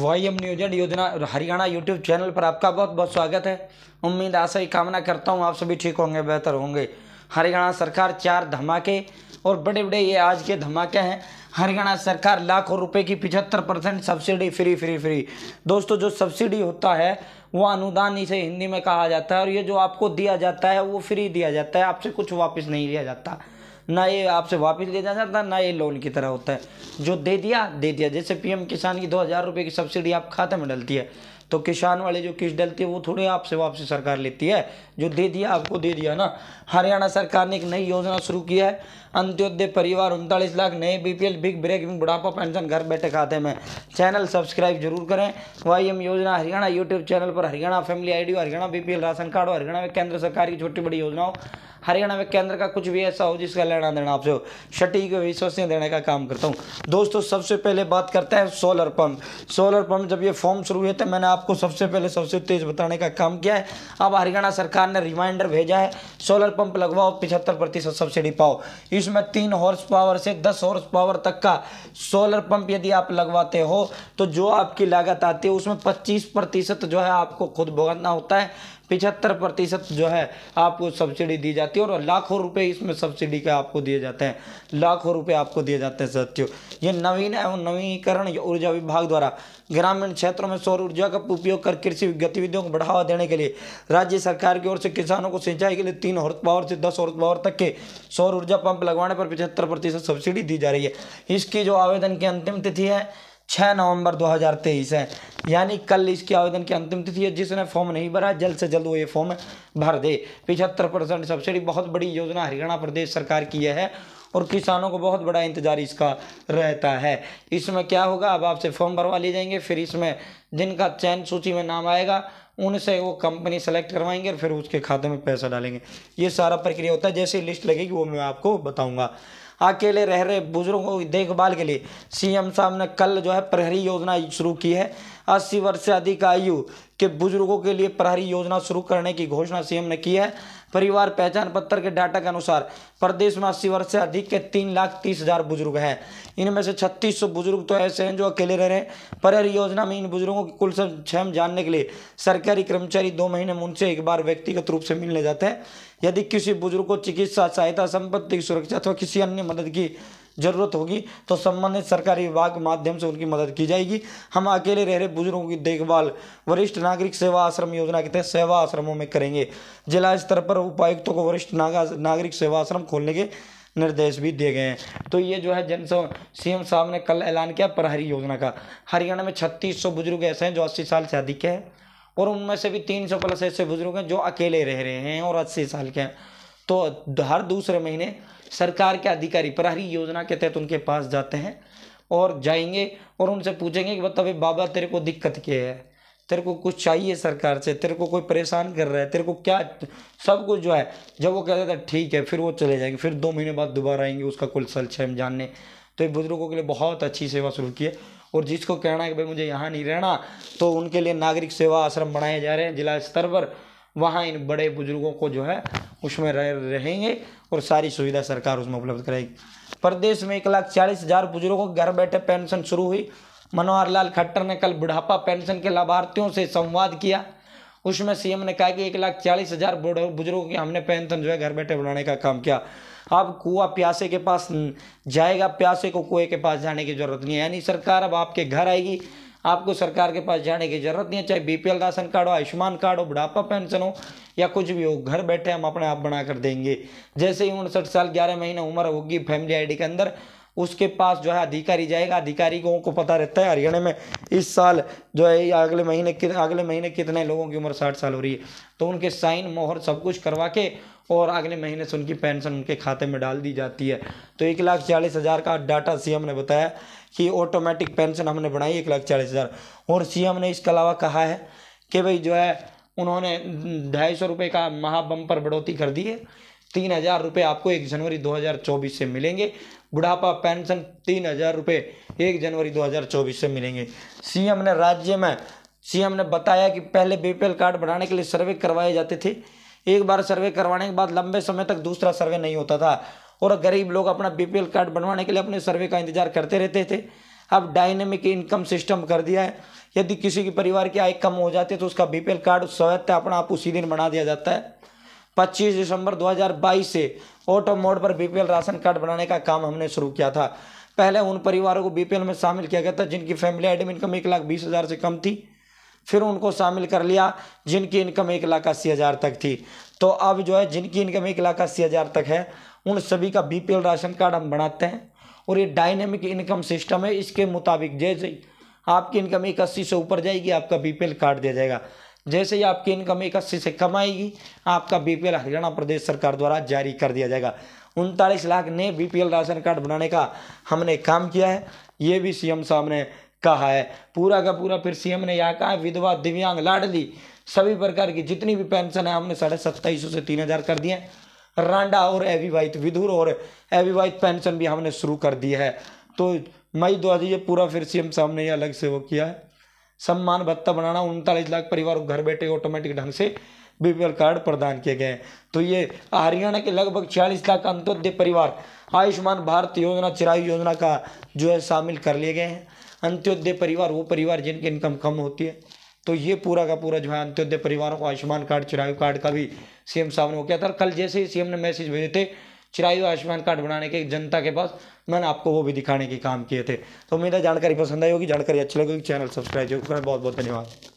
Y M नियोजन योजना Haryana YouTube channel पर आपका बहुत बहुत स्वागत है उम्मीद आशा ही कामना करता हूँ आप सभी ठीक होंगे बेहतर होंगे हरियाणा सरकार चार धमाके और बड़े बड़े ये आज के धमाके हैं हरियाणा सरकार लाखों रुपए की पिछहत्तर percent subsidy free free free दोस्तों जो सब्सिडी होता है वो अनुदान इसे हिंदी में कहा जाता है और ये जो आपको दिया जाता है वो फ्री दिया जाता है आपसे कुछ वापस नहीं लिया जाता ना ये आपसे वापस ले जाता है ना ये लोन की तरह होता है जो दे दिया दे दिया जैसे पीएम किसान की दो हज़ार रुपये की सब्सिडी आप खाते में डलती है तो किसान वाले जो किस्त डलती है वो थोड़ी आपसे वापसी सरकार लेती है जो दे दिया आपको दे दिया ना हरियाणा सरकार ने एक नई योजना शुरू की है अंत्योदय परिवार उनतालीस लाख नए बीपीएल बिग ब्रेक बुढ़ापा पेंशन घर बैठे खाते में चैनल सब्सक्राइब जरूर करें वाई एम योजना हरियाणा यूट्यूब चैनल पर Haryana family I D Haryana BPL ration card और हरियाणा में केंद्र सरकार की छोटी बड़ी योजनाओं हरियाणा में केंद्र का कुछ भी ऐसा हो जिसका लेना देना आपसे हो सटीक विश्वसनीय देने का काम करता हूँ दोस्तों सबसे पहले बात करते हैं सोलर पम्प सोलर पम्प जब ये फॉर्म शुरू हुए थे मैंने आपको सबसे पहले सबसे तेज बताने का काम किया है अब हरियाणा सरकार ने रिमाइंडर भेजा है सोलर पंप लगवाओ पिछहत्तर प्रतिशत सब्सिडी पाओ इसमें तीन हॉर्स पावर से दस हॉर्स पावर तक का सोलर पंप यदि आप लगवाते हो तो जो आपकी लागत आती है उसमें पच्चीस प्रतिशत जो है आपको खुद भुगतना होता है पिछहत्तर प्रतिशत जो है आपको सब्सिडी दी जाती है और लाखों रुपए इसमें सब्सिडी के आपको दिए जाते हैं लाखों रुपए आपको दिए जाते हैं सत्यो ये नवीन एवं नवीकरण ऊर्जा विभाग द्वारा ग्रामीण क्षेत्रों में सौर ऊर्जा का उपयोग कर कृषि गतिविधियों को बढ़ावा देने के लिए राज्य सरकार की ओर से किसानों को सिंचाई के लिए तीन हॉर्स पावर से दस हॉर्स पावर तक के सौर ऊर्जा पंप लगवाने पर पिछहत्तर प्रतिशत सब्सिडी दी जा रही है इसकी जो आवेदन की अंतिम तिथि है छः नवंबर 2023 है यानी कल इसके आवेदन की अंतिम तिथि है जिसने फॉर्म नहीं भरा जल्द से जल्द वो ये फॉर्म भर दे पिछहत्तर परसेंट सब्सिडी बहुत बड़ी योजना हरियाणा प्रदेश सरकार की है और किसानों को बहुत बड़ा इंतजार इसका रहता है इसमें क्या होगा अब आपसे फॉर्म भरवा लिए जाएंगे फिर इसमें जिनका चयन सूची में नाम आएगा उनसे वो कंपनी सेलेक्ट करवाएंगे और फिर उसके खाते में पैसा डालेंगे ये सारा प्रक्रिया होता है जैसे लिस्ट लगेगी वो मैं आपको बताऊंगा अकेले रह रहे बुजुर्गों की देखभाल के लिए सीएम साहब ने कल जो है प्रहरी योजना शुरू की है अस्सी वर्ष से अधिक आयु के बुजुर्गों के लिए प्रहरी योजना शुरू करने की घोषणा सीएम ने की है परिवार पहचान पत्र के डाटा के अनुसार प्रदेश में अस्सी वर्ष से अधिक के तीन लाख तीस हजार बुजुर्ग हैं इनमें से छत्तीस सौ बुजुर्ग तो ऐसे हैं जो अकेले रह रहे हैं परिवार योजना में इन बुजुर्गों की कुल क्षम जानने के लिए सरकारी कर्मचारी दो महीने में उनसे एक बार व्यक्तिगत रूप से मिलने जाते हैं यदि किसी बुजुर्ग को चिकित्सा सहायता संपत्ति की सुरक्षा अथवा किसी अन्य मदद की ज़रूरत होगी तो संबंधित सरकारी विभाग के माध्यम से उनकी मदद की जाएगी हम अकेले रह रहे बुजुर्गों की देखभाल वरिष्ठ नागरिक सेवा आश्रम योजना के तहत सेवा आश्रमों में करेंगे जिला स्तर पर उपायुक्तों को वरिष्ठ नागरिक सेवा आश्रम खोलने के निर्देश भी दिए गए हैं तो ये जो है जन सीएम साहब ने कल ऐलान किया प्रहरी योजना का हरियाणा में छत्तीस सौ बुजुर्ग ऐसे हैं जो अस्सी साल से अधिक है और उनमें से भी तीन सौ प्लस ऐसे बुजुर्ग हैं जो अकेले रह रहे हैं और अस्सी साल के हैं तो हर दूसरे महीने सरकार के अधिकारी प्रहरी योजना के तहत उनके पास जाते हैं और जाएंगे और उनसे पूछेंगे कि बता बाबा तेरे को दिक्कत क्या है तेरे को कुछ चाहिए सरकार से तेरे को कोई परेशान कर रहा है तेरे को क्या सब कुछ जो है जब वो कहते थे ठीक है फिर वो चले जाएंगे फिर दो महीने बाद दोबारा आएंगे उसका कुल हम जानने तो ये बुजुर्गों के लिए बहुत अच्छी सेवा शुरू की है और जिसको कहना है कि भाई मुझे यहाँ नहीं रहना तो उनके लिए नागरिक सेवा आश्रम बनाए जा रहे हैं जिला स्तर पर वहाँ इन बड़े बुजुर्गों को जो है उसमें रह रहेंगे और सारी सुविधा सरकार उसमें उपलब्ध कराएगी प्रदेश में एक लाख चालीस हज़ार बुजुर्गों को घर बैठे पेंशन शुरू हुई मनोहर लाल खट्टर ने कल बुढ़ापा पेंशन के लाभार्थियों से संवाद किया उसमें सीएम ने कहा कि एक लाख चालीस हज़ार बुजुर्गों की हमने पेंशन जो है घर बैठे बनाने का काम किया अब कुआ प्यासे के पास जाएगा प्यासे को कुएं के पास जाने की जरूरत नहीं है यानी सरकार अब आपके घर आएगी आपको सरकार के पास जाने की जरूरत नहीं है चाहे बीपीएल राशन कार्ड हो आयुष्मान कार्ड हो बुढ़ापा पेंशन हो या कुछ भी हो घर बैठे हम अपने आप बना कर देंगे जैसे ही उनसठ साल ग्यारह महीने उम्र होगी फैमिली आईडी के अंदर उसके पास जो है अधिकारी जाएगा अधिकारी को पता रहता है हरियाणा में इस साल जो है अगले महीने अगले महीने कितने लोगों की उम्र साठ साल हो रही है तो उनके साइन मोहर सब कुछ करवा के और अगले महीने से उनकी पेंशन उनके खाते में डाल दी जाती है तो एक लाख चालीस हज़ार का डाटा सीएम ने बताया कि ऑटोमेटिक पेंशन हमने बनाई एक लाख चालीस हज़ार और सीएम ने इसके अलावा कहा है कि भाई जो है उन्होंने ढाई सौ रुपये का महाबंपर बढ़ोतरी कर दी है तीन हज़ार रुपये आपको एक जनवरी 2024 से मिलेंगे बुढ़ापा पेंशन तीन हज़ार रुपये एक जनवरी 2024 से मिलेंगे सीएम ने राज्य में सीएम ने बताया कि पहले बीपीएल कार्ड बनाने के लिए सर्वे करवाए जाते थे एक बार सर्वे करवाने के बाद लंबे समय तक दूसरा सर्वे नहीं होता था और गरीब लोग अपना बी कार्ड बनवाने के लिए अपने सर्वे का इंतजार करते रहते थे अब डायनेमिक इनकम सिस्टम कर दिया है यदि किसी के परिवार की आय कम हो जाती है तो उसका बी कार्ड स्वायत्ता अपना आप उसी दिन बना दिया जाता है 25 दिसंबर 2022 से ऑटो मोड पर बी राशन कार्ड बनाने का काम हमने शुरू किया था पहले उन परिवारों को बी में शामिल किया गया था जिनकी फैमिली आइडम इनकम एक लाख बीस हज़ार से कम थी फिर उनको शामिल कर लिया जिनकी इनकम एक लाख अस्सी हज़ार तक थी तो अब जो है जिनकी इनकम एक लाख अस्सी हज़ार तक है उन सभी का बीपीएल राशन कार्ड हम बनाते हैं और ये डायनेमिक इनकम सिस्टम है इसके मुताबिक जैसे ही आपकी इनकम एक अस्सी से ऊपर जाएगी आपका बीपीएल कार्ड दिया जाएगा जैसे ही आपकी इनकम एक अस्सी से कम आएगी आपका बीपीएल हरियाणा प्रदेश सरकार द्वारा जारी कर दिया जाएगा उनतालीस लाख नए बीपीएल राशन कार्ड बनाने का हमने काम किया है ये भी सीएम साहब ने कहा है पूरा का पूरा फिर सीएम ने यह कहा विधवा दिव्यांग लाडली सभी प्रकार की जितनी भी पेंशन है हमने साढ़े सत्ताईस सौ से तीन हज़ार कर दिए हैं रांडा और एविवाहित विधुर और एविवाहित पेंशन भी हमने शुरू कर दी है तो मई दो हज़ार ये पूरा फिर सीएम साहब ने ये अलग से वो किया है सम्मान भत्ता बनाना उनतालीस लाख परिवार घर बैठे ऑटोमेटिक ढंग से बीपीएल कार्ड प्रदान किए गए हैं तो ये हरियाणा के लगभग छियालीस लाख अंत्योदय परिवार आयुष्मान भारत योजना चिरायु योजना का जो है शामिल कर लिए गए हैं अंत्योदय परिवार वो परिवार जिनकी इनकम कम होती है तो ये पूरा का पूरा जो है अंत्योदय परिवारों को आयुष्मान कार्ड चिरायु कार्ड का भी सीएम साहब ने वो किया था कल जैसे ही सीएम ने मैसेज भेजे थे चिरायु आयुष्मान कार्ड बनाने के जनता के पास मैंने आपको वो भी दिखाने के काम किए थे तो मेरा जानकारी पसंद आई होगी जानकारी अच्छी लगेगी चैनल सब्सक्राइब जरूर करें बहुत बहुत धन्यवाद